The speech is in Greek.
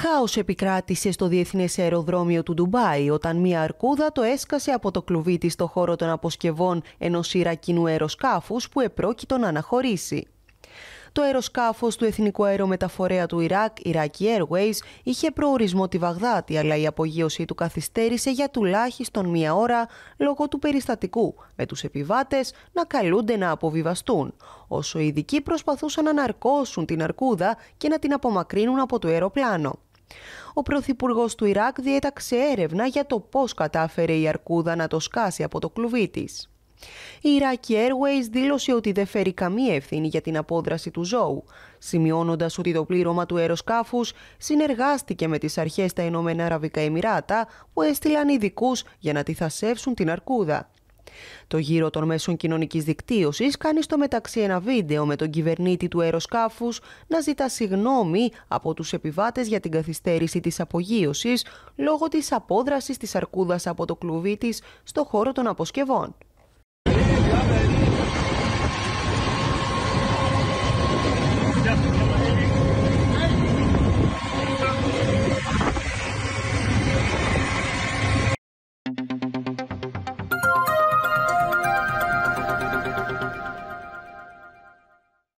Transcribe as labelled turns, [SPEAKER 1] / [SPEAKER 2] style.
[SPEAKER 1] Χάος επικράτησε στο διεθνές αεροδρόμιο του Ντουμπάι όταν μια αρκούδα το έσκασε από το κλουβί της στο χώρο των αποσκευών ενός Ιρακινού αεροσκάφους που επρόκειτο να αναχωρήσει. Το αεροσκάφος του Εθνικού Αερομεταφορέα του Ιράκ, Iraqi Airways, είχε προορισμό τη Βαγδάτη, αλλά η απογείωσή του καθυστέρησε για τουλάχιστον μία ώρα λόγω του περιστατικού, με τους επιβάτες να καλούνται να αποβιβαστούν, όσο οι ειδικοί προσπαθούσαν να ναρκώσουν την αρκούδα και να την απομακρύνουν από το αεροπλάνο. Ο Πρωθυπουργός του Ιράκ διέταξε έρευνα για το πώς κατάφερε η Αρκούδα να το σκάσει από το κλουβί της. Η Iraqi Airways δήλωσε ότι δεν φέρει καμία ευθύνη για την απόδραση του ζώου, σημειώνοντας ότι το πλήρωμα του αεροσκάφους συνεργάστηκε με τις αρχές τα Ηνωμένα Αραβικά Εμμυράτα που έστειλαν ειδικούς για να τη θασεύσουν την αρκούδα. Το γύρο των μέσων κοινωνικής δικτύωσης κάνει στο μεταξύ ένα βίντεο με τον κυβερνήτη του αεροσκάφους να ζητά συγνώμη από τους επιβάτες για την καθυστέρηση της απογείωσης λόγω της απόδρασης της αρκούδας από το κλουβί της στο χώρο των αποσκευών.